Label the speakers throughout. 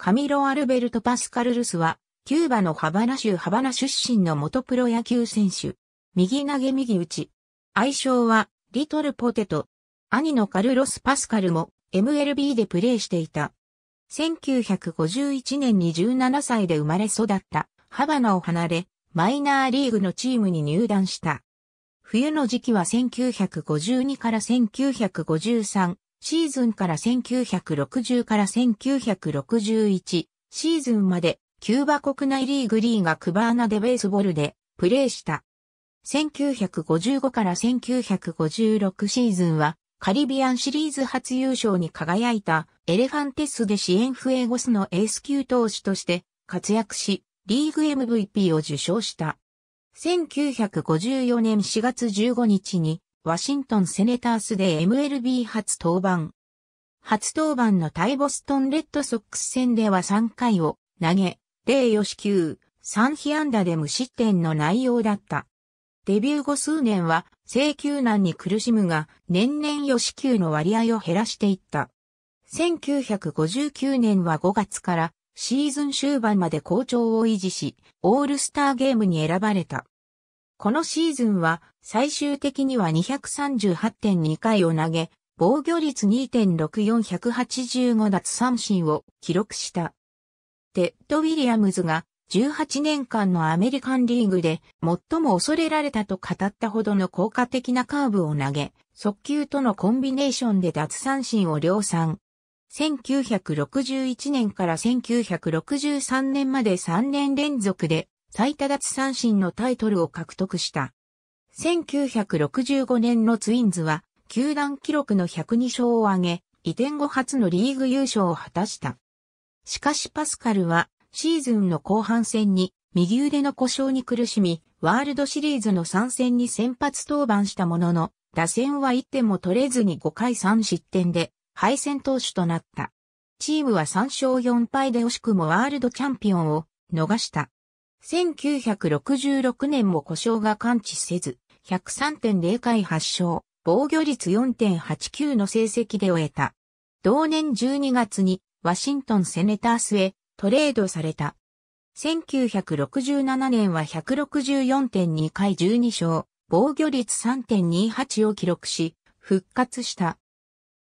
Speaker 1: カミロ・アルベルト・パスカルルスは、キューバのハバナ州ハバナ出身の元プロ野球選手。右投げ右打ち。愛称は、リトル・ポテト。兄のカルロス・パスカルも、MLB でプレーしていた。1951年に17歳で生まれ育った、ハバナを離れ、マイナーリーグのチームに入団した。冬の時期は1952から1953、シーズンから1960から1961シーズンまでキューバ国内リーグリーがクバーナでベースボールでプレーした。1955から1956シーズンはカリビアンシリーズ初優勝に輝いたエレファンテスで支援フエゴスのエース級投手として活躍し、リーグ MVP を受賞した。1954年4月15日にワシントンセネタースで MLB 初登板。初登板の対ボストンレッドソックス戦では3回を投げ、0 4四球、3被安打で無失点の内容だった。デビュー後数年は請求難に苦しむが、年々4し球の割合を減らしていった。1959年は5月からシーズン終盤まで好調を維持し、オールスターゲームに選ばれた。このシーズンは最終的には238.2回を投げ、防御率2.64185奪三振を記録した。テッド・ウィリアムズが18年間のアメリカンリーグで最も恐れられたと語ったほどの効果的なカーブを投げ、速球とのコンビネーションで奪三振を量産。1961年から1963年まで3年連続で最多奪三振のタイトルを獲得した。1965年のツインズは、球団記録の102勝を挙げ、移転後初のリーグ優勝を果たした。しかしパスカルは、シーズンの後半戦に、右腕の故障に苦しみ、ワールドシリーズの参戦に先発登板したものの、打線は1点も取れずに5回3失点で、敗戦投手となった。チームは3勝4敗で惜しくもワールドチャンピオンを逃した。1966年も故障が完治せず、103.0回発勝、防御率4.89の成績で終えた。同年12月にワシントンセネタースへトレードされた。1967年は164.2回12勝、防御率3.28を記録し、復活した。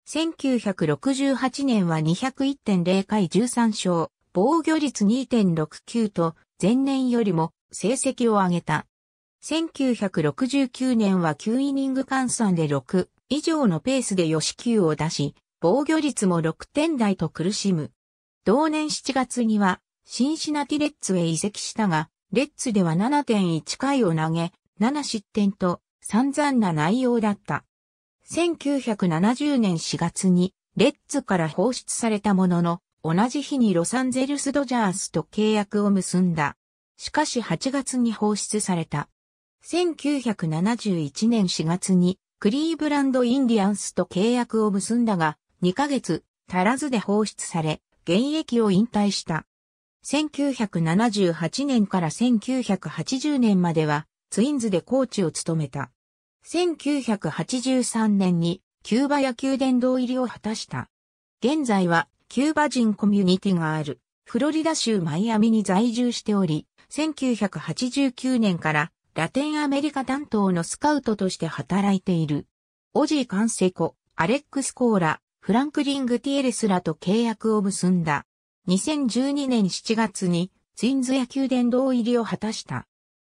Speaker 1: 1968年は201.0回13勝、防御率2.69と前年よりも成績を上げた。1969年は9イニング換算で6以上のペースで吉球を出し、防御率も6点台と苦しむ。同年7月には、シンシナティレッツへ移籍したが、レッツでは7.1回を投げ、7失点と散々な内容だった。1970年4月にレッツから放出されたものの、同じ日にロサンゼルスドジャースと契約を結んだ。しかし8月に放出された。1971年4月にクリーブランドインディアンスと契約を結んだが、2ヶ月足らずで放出され、現役を引退した。1978年から1980年まではツインズでコーチを務めた。1983年にキューバ野球殿堂入りを果たした。現在はキューバ人コミュニティがある、フロリダ州マイアミに在住しており、1989年からラテンアメリカ担当のスカウトとして働いている。オジー・カンセコ、アレックス・コーラ、フランクリン・グティエレスらと契約を結んだ。2012年7月にツインズ野球殿堂入りを果たした。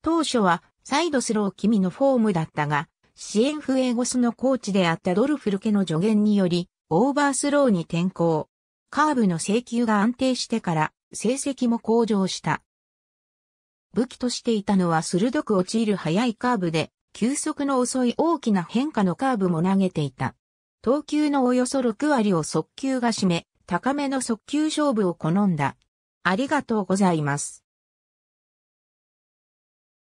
Speaker 1: 当初はサイドスロー君のフォームだったが、支援フエゴスのコーチであったドルフルケの助言により、オーバースローに転向。カーブの請求が安定してから成績も向上した。武器としていたのは鋭く落ちる速いカーブで、急速の遅い大きな変化のカーブも投げていた。投球のおよそ6割を速球が占め、高めの速球勝負を好んだ。ありがとうございます。